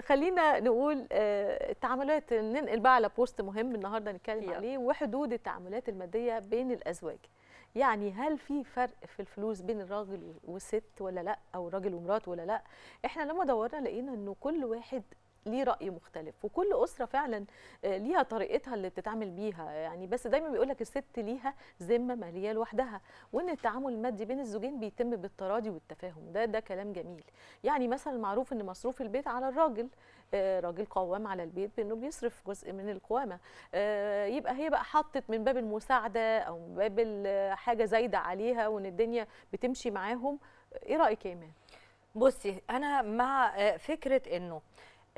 خلينا نقول آه، التعاملات ننقل بقى على بوست مهم النهارده نتكلم عليه وحدود التعاملات الماديه بين الازواج يعني هل في فرق في الفلوس بين الراجل والست ولا لا او الراجل ومراته ولا لا احنا لما دورنا لقينا انه كل واحد ليه راي مختلف وكل اسره فعلا آه، ليها طريقتها اللي بتتعامل بيها يعني بس دايما بيقول لك الست ليها ذمه ماليه لوحدها وان التعامل المادي بين الزوجين بيتم بالتراضي والتفاهم ده ده كلام جميل يعني مثلا معروف ان مصروف البيت على الراجل آه، راجل قوام على البيت بانه بيصرف جزء من القوامه آه، يبقى هي بقى حطت من باب المساعده او من باب حاجه زايده عليها وان الدنيا بتمشي معاهم ايه رايك يا ايمان بصي انا مع فكره انه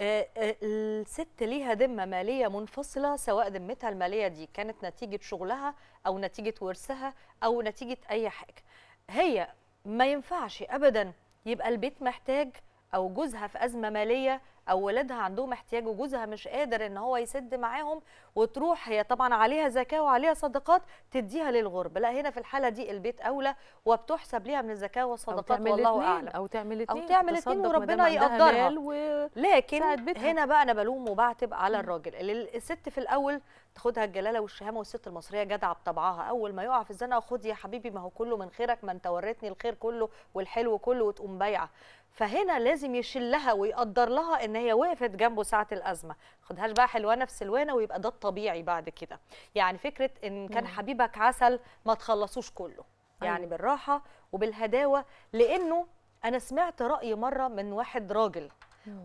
آه، آه، الست ليها ذمه ماليه منفصله سواء ذمتها الماليه دي كانت نتيجه شغلها او نتيجه ورثها او نتيجه اي حاجه هي ما ينفعش ابدا يبقى البيت محتاج او جوزها في ازمه ماليه او ولادها عندهم احتياج وجوزها مش قادر ان هو يسد معاهم وتروح هي طبعا عليها زكاه وعليها صدقات تديها للغرب لا هنا في الحاله دي البيت اولى وبتحسب ليها من الزكاه والصدقات والله اعلم او تعمل اتنين او تعمل اتنين وربنا يقدرها و... لكن هنا بقى انا بلوم وبعتب على الراجل الست في الاول تاخدها الجلاله والشهامه والست المصريه جدعه بطبعها اول ما يقع في الزنقه خد يا حبيبي ما هو كله من خيرك ما انت وريتني الخير كله والحلو كله وتقوم بايعه فهنا لازم يشلها ويقدر لها ان هي وقفت جنبه ساعه الازمه خدهاش بقى حلوانه في سلوانه ويبقى ده الطبيعي بعد كده يعني فكره ان كان حبيبك عسل ما تخلصوش كله يعني أيوة. بالراحه وبالهداوه لانه انا سمعت راي مره من واحد راجل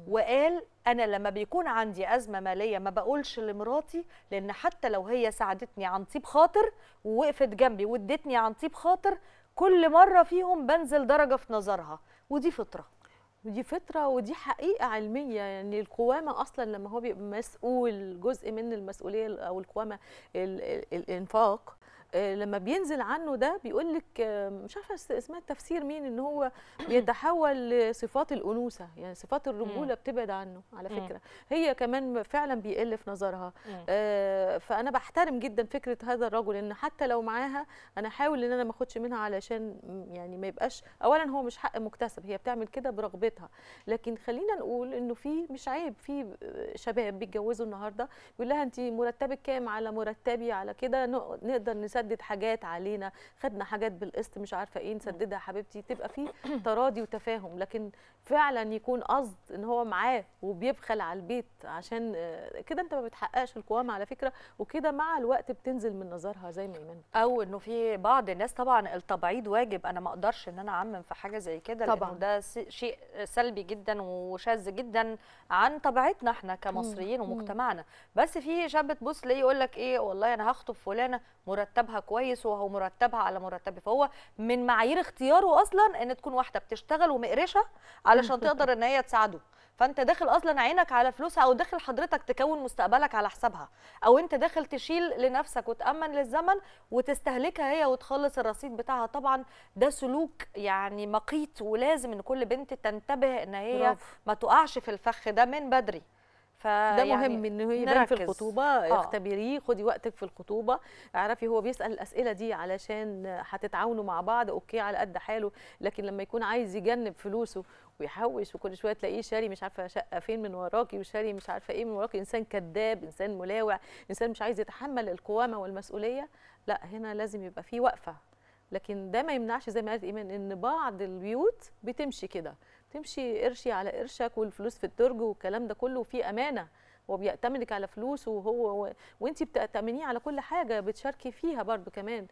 وقال انا لما بيكون عندي ازمه ماليه ما بقولش لمراتي لان حتى لو هي ساعدتني عن طيب خاطر ووقفت جنبي وادتني عن طيب خاطر كل مره فيهم بنزل درجه في نظرها ودي فطره ودي فطره ودي حقيقه علميه يعني القوامه اصلا لما هو بيبقى مسؤول جزء من المسؤوليه او القوامه الانفاق آه، لما بينزل عنه ده بيقول لك آه، مش عارفه اسمها التفسير مين ان هو بيتحول لصفات الانوثه يعني صفات الرجوله بتبعد عنه على فكره هي كمان فعلا بيقل في نظرها آه، فانا بحترم جدا فكره هذا الرجل ان حتى لو معاها انا احاول ان انا ما اخدش منها علشان يعني ما يبقاش اولا هو مش حق مكتسب هي بتعمل كده برغبتها لكن خلينا نقول انه في مش عيب في شباب بيتجوزوا النهارده بيقول لها انت مرتبك كام على مرتبي على كده نقدر نسد سدد حاجات علينا خدنا حاجات بالقسط مش عارفه ايه نسددها حبيبتي تبقى في تراضي وتفاهم لكن فعلا يكون قصد ان هو معاه وبيبخل على البيت عشان آه، كده انت ما بتحققش القوام على فكره وكده مع الوقت بتنزل من نظرها زي ما ايمان او انه في بعض الناس طبعا التبعيد واجب انا ما اقدرش ان انا اعمم في حاجه زي كده طبعا ده شيء سلبي جدا وشاذ جدا عن طبيعتنا احنا كمصريين ومجتمعنا بس في شاب تبص ليه يقول لك ايه والله انا هخطب فلانه مرتبها مرتبها كويس وهو مرتبها على مرتبي فهو من معايير اختياره اصلا ان تكون واحده بتشتغل ومقرشه علشان تقدر ان هي تساعده فانت داخل اصلا عينك على فلوسها او داخل حضرتك تكون مستقبلك على حسابها او انت داخل تشيل لنفسك وتامن للزمن وتستهلكها هي وتخلص الرصيد بتاعها طبعا ده سلوك يعني مقيت ولازم ان كل بنت تنتبه ان هي برافو. ما تقعش في الفخ ده من بدري ده مهم يعني ان هي يبان في الخطوبه آه. اختبريه خدي وقتك في الخطوبه اعرفي هو بيسال الاسئله دي علشان هتتعاونوا مع بعض اوكي على قد حاله لكن لما يكون عايز يجنب فلوسه ويحوش وكل شويه تلاقيه شاري مش عارفه شقه فين من وراكي وشاري مش عارفه ايه من وراكي انسان كذاب انسان ملاوع انسان مش عايز يتحمل القوامه والمسؤوليه لا هنا لازم يبقى في وقفه لكن ده ما يمنعش زي ما قالت ايمان ان بعض البيوت بتمشي كده تمشي قرشي على قرشك والفلوس في الدرج والكلام ده كله وفي امانه وبيأتمنك على فلوسه وهو وانت بتأتمنيه على كل حاجه بتشاركي فيها برضو كمان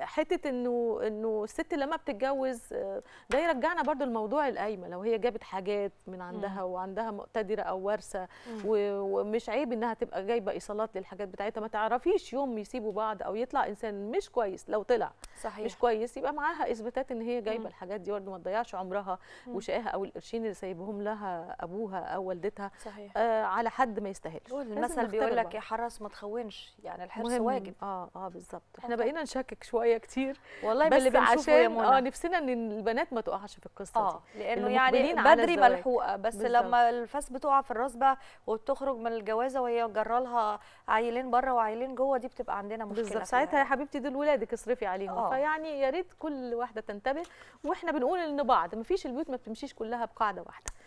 حته انه انه الست لما بتتجوز آه، ده يرجعنا برضو لموضوع القايمه لو هي جابت حاجات من عندها مم. وعندها مقتدره او وارثه ومش عيب انها تبقى جايبه ايصالات للحاجات بتاعتها ما تعرفيش يوم يسيبوا بعض او يطلع انسان مش كويس لو طلع صحيح. مش كويس يبقى معاها اثباتات ان هي جايبه مم. الحاجات دي برضو ما تضيعش عمرها وشقاها او القرشين اللي سايبهم لها ابوها او والدتها صحيح. آه على حد ما يستاهلش المثل بيقول لك يا حراس ما تخونش يعني الحرص واجب اه اه بالظبط احنا بقينا نشكك شويه كتير والله بس اللي عشان اه نفسنا ان البنات ما تقعش في القصه اه لانه يعني بدري ملحوقه بس بالزبط. لما الفاس بتقع في الراس بقى وبتخرج من الجوازه وهي جرى لها عيلين بره وعيلين جوه دي بتبقى عندنا مشكله بالظبط ساعتها يا يعني. حبيبتي دول ولادك اصرفي عليهم آه. فيعني يا ريت كل واحده تنتبه واحنا بنقول ان بعض ما فيش البيوت ما بتمشيش كلها بقاعده واحده